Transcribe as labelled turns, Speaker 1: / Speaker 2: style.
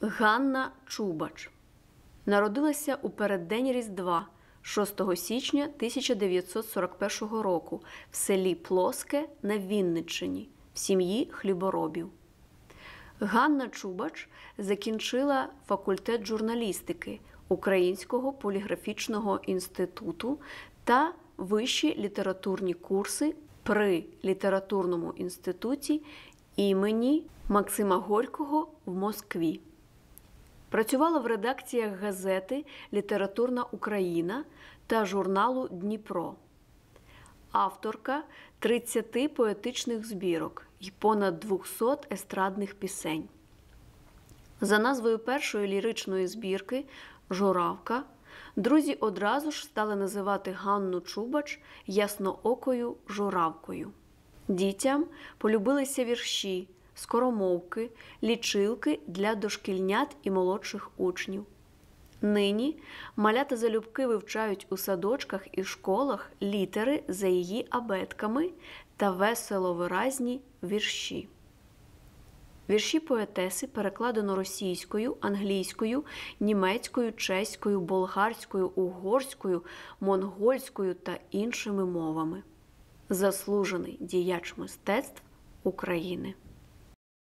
Speaker 1: Ганна Чубач народилася у переддень Різдва 6 січня 1941 року в селі Плоске на Вінниччині в сім'ї хліборобів. Ганна Чубач закінчила факультет журналістики Українського поліграфічного інституту та вищі літературні курси при літературному інституті імені Максима Горького в Москві. Працювала в редакціях газети Літературна Україна та журналу Дніпро, авторка 30 поетичних збірок і понад 200 естрадних пісень. За назвою першої ліричної збірки Журавка. Друзі одразу ж стали називати Ганну Чубач ясноокою журавкою. Дітям полюбилися вірші скоромовки, лічилки для дошкільнят і молодших учнів. Нині малята залюбки вивчають у садочках і школах літери за її абетками та весело виразні вірші. Вірші поетеси перекладено російською, англійською, німецькою, чеською, болгарською, угорською, монгольською та іншими мовами. Заслужений діяч мистецтв України.